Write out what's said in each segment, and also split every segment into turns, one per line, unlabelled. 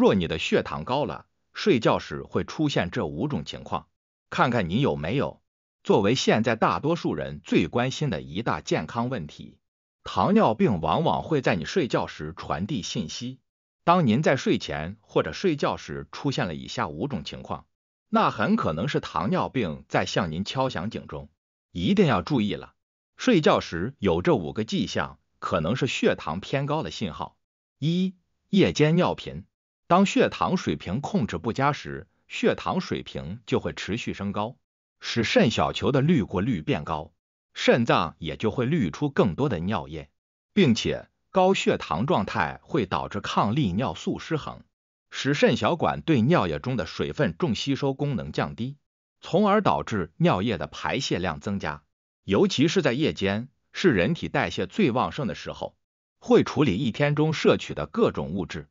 若你的血糖高了，睡觉时会出现这五种情况，看看你有没有。作为现在大多数人最关心的一大健康问题，糖尿病往往会在你睡觉时传递信息。当您在睡前或者睡觉时出现了以下五种情况，那很可能是糖尿病在向您敲响警钟，一定要注意了。睡觉时有这五个迹象，可能是血糖偏高的信号：一、夜间尿频。当血糖水平控制不佳时，血糖水平就会持续升高，使肾小球的滤过率变高，肾脏也就会滤出更多的尿液，并且高血糖状态会导致抗利尿素失衡，使肾小管对尿液中的水分重吸收功能降低，从而导致尿液的排泄量增加。尤其是在夜间，是人体代谢最旺盛的时候，会处理一天中摄取的各种物质。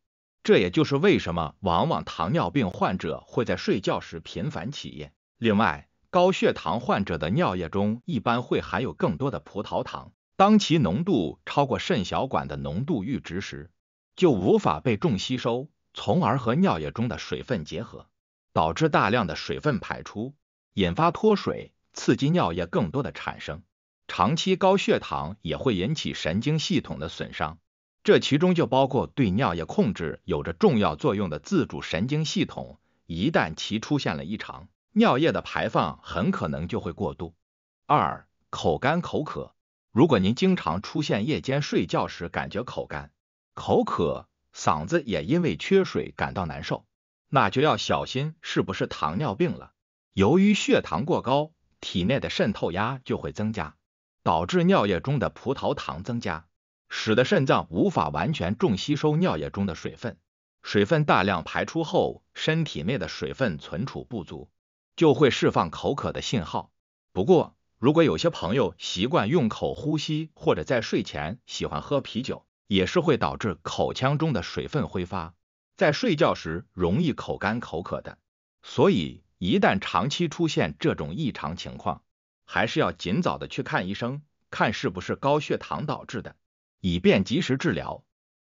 这也就是为什么往往糖尿病患者会在睡觉时频繁起夜。另外，高血糖患者的尿液中一般会含有更多的葡萄糖。当其浓度超过肾小管的浓度阈值时，就无法被重吸收，从而和尿液中的水分结合，导致大量的水分排出，引发脱水，刺激尿液更多的产生。长期高血糖也会引起神经系统的损伤。这其中就包括对尿液控制有着重要作用的自主神经系统，一旦其出现了异常，尿液的排放很可能就会过度。二、口干口渴，如果您经常出现夜间睡觉时感觉口干、口渴，嗓子也因为缺水感到难受，那就要小心是不是糖尿病了。由于血糖过高，体内的渗透压就会增加，导致尿液中的葡萄糖增加。使得肾脏无法完全重吸收尿液中的水分，水分大量排出后，身体内的水分存储不足，就会释放口渴的信号。不过，如果有些朋友习惯用口呼吸，或者在睡前喜欢喝啤酒，也是会导致口腔中的水分挥发，在睡觉时容易口干口渴的。所以，一旦长期出现这种异常情况，还是要尽早的去看医生，看是不是高血糖导致的。以便及时治疗。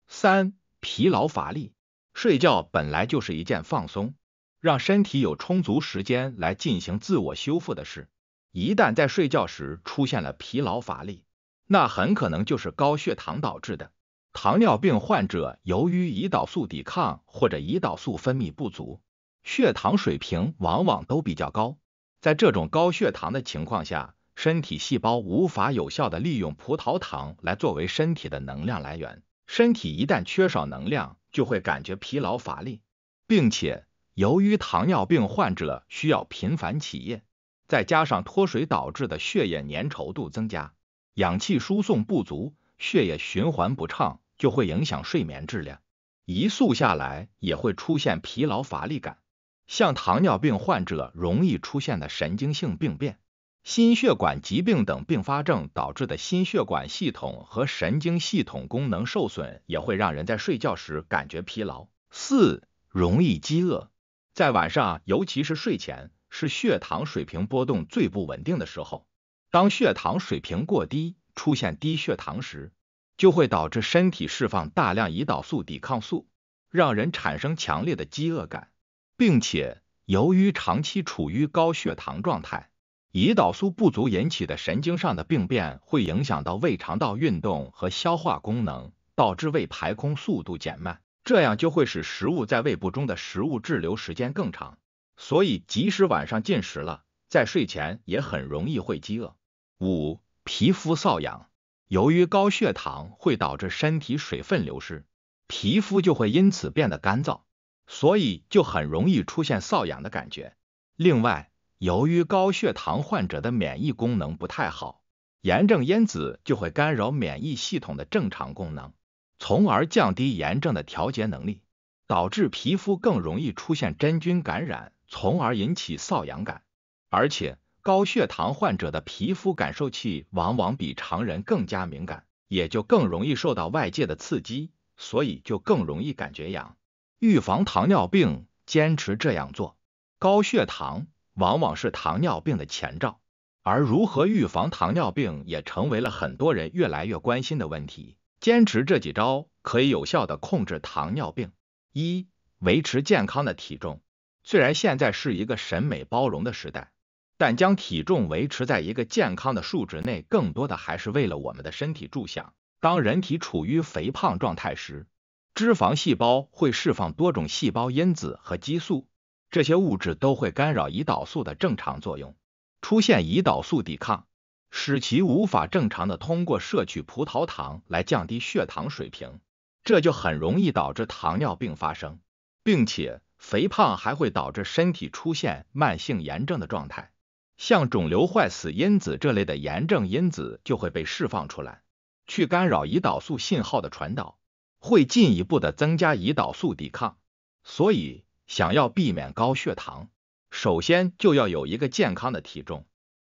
三、疲劳乏力，睡觉本来就是一件放松，让身体有充足时间来进行自我修复的事。一旦在睡觉时出现了疲劳乏力，那很可能就是高血糖导致的。糖尿病患者由于胰岛素抵抗或者胰岛素分泌不足，血糖水平往往都比较高。在这种高血糖的情况下，身体细胞无法有效的利用葡萄糖来作为身体的能量来源，身体一旦缺少能量，就会感觉疲劳乏力，并且由于糖尿病患者需要频繁起夜，再加上脱水导致的血液粘稠度增加，氧气输送不足，血液循环不畅，就会影响睡眠质量，一宿下来也会出现疲劳乏力感。像糖尿病患者容易出现的神经性病变。心血管疾病等并发症导致的心血管系统和神经系统功能受损，也会让人在睡觉时感觉疲劳。四、容易饥饿，在晚上，尤其是睡前，是血糖水平波动最不稳定的时候。当血糖水平过低，出现低血糖时，就会导致身体释放大量胰岛素抵抗素，让人产生强烈的饥饿感，并且由于长期处于高血糖状态。胰岛素不足引起的神经上的病变，会影响到胃肠道运动和消化功能，导致胃排空速度减慢，这样就会使食物在胃部中的食物滞留时间更长，所以即使晚上进食了，在睡前也很容易会饥饿。五、皮肤瘙痒，由于高血糖会导致身体水分流失，皮肤就会因此变得干燥，所以就很容易出现瘙痒的感觉。另外，由于高血糖患者的免疫功能不太好，炎症因子就会干扰免疫系统的正常功能，从而降低炎症的调节能力，导致皮肤更容易出现真菌感染，从而引起瘙痒感。而且，高血糖患者的皮肤感受器往往比常人更加敏感，也就更容易受到外界的刺激，所以就更容易感觉痒。预防糖尿病，坚持这样做，高血糖。往往是糖尿病的前兆，而如何预防糖尿病也成为了很多人越来越关心的问题。坚持这几招可以有效的控制糖尿病。一、维持健康的体重。虽然现在是一个审美包容的时代，但将体重维持在一个健康的数值内，更多的还是为了我们的身体着想。当人体处于肥胖状态时，脂肪细胞会释放多种细胞因子和激素。这些物质都会干扰胰岛素的正常作用，出现胰岛素抵抗，使其无法正常的通过摄取葡萄糖来降低血糖水平，这就很容易导致糖尿病发生，并且肥胖还会导致身体出现慢性炎症的状态，像肿瘤坏死因子这类的炎症因子就会被释放出来，去干扰胰岛素信号的传导，会进一步的增加胰岛素抵抗，所以。想要避免高血糖，首先就要有一个健康的体重。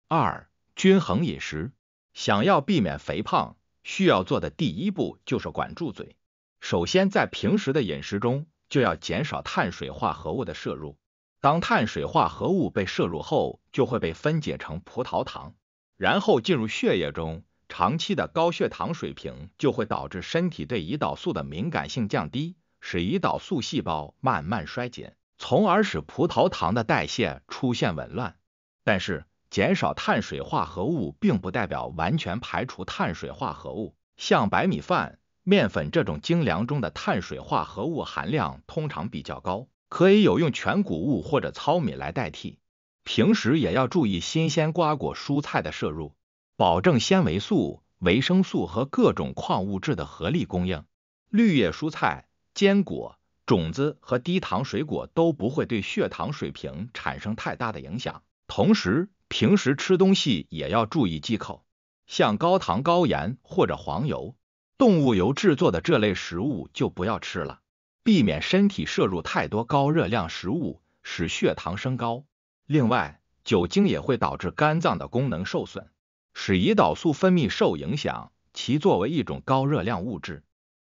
二、均衡饮食。想要避免肥胖，需要做的第一步就是管住嘴。首先，在平时的饮食中就要减少碳水化合物的摄入。当碳水化合物被摄入后，就会被分解成葡萄糖，然后进入血液中。长期的高血糖水平就会导致身体对胰岛素的敏感性降低。使胰岛素细胞慢慢衰减，从而使葡萄糖的代谢出现紊乱。但是，减少碳水化合物并不代表完全排除碳水化合物。像白米饭、面粉这种精粮中的碳水化合物含量通常比较高，可以有用全谷物或者糙米来代替。平时也要注意新鲜瓜果蔬菜的摄入，保证纤维素、维生素和各种矿物质的合理供应。绿叶蔬菜。坚果、种子和低糖水果都不会对血糖水平产生太大的影响。同时，平时吃东西也要注意忌口，像高糖、高盐或者黄油、动物油制作的这类食物就不要吃了，避免身体摄入太多高热量食物，使血糖升高。另外，酒精也会导致肝脏的功能受损，使胰岛素分泌受影响。其作为一种高热量物质。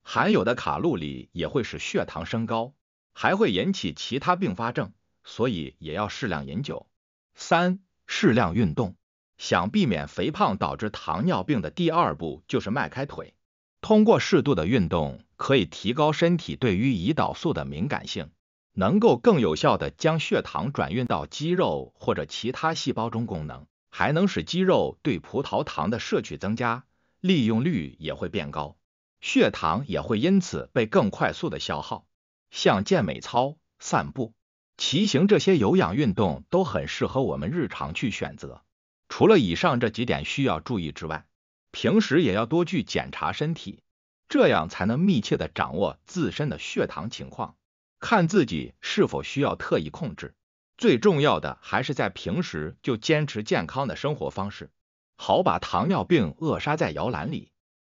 含有的卡路里也会使血糖升高，还会引起其他并发症，所以也要适量饮酒。三、适量运动。想避免肥胖导致糖尿病的第二步就是迈开腿，通过适度的运动可以提高身体对于胰岛素的敏感性，能够更有效的将血糖转运到肌肉或者其他细胞中功能，还能使肌肉对葡萄糖的摄取增加，利用率也会变高。血糖也会因此被更快速的消耗，像健美操、散步、骑行这些有氧运动都很适合我们日常去选择。除了以上这几点需要注意之外，平时也要多去检查身体，这样才能密切的掌握自身的血糖情况，看自己是否需要特意控制。最重要的还是在平时就坚持健康的生活方式，好把糖尿病扼杀在摇篮里。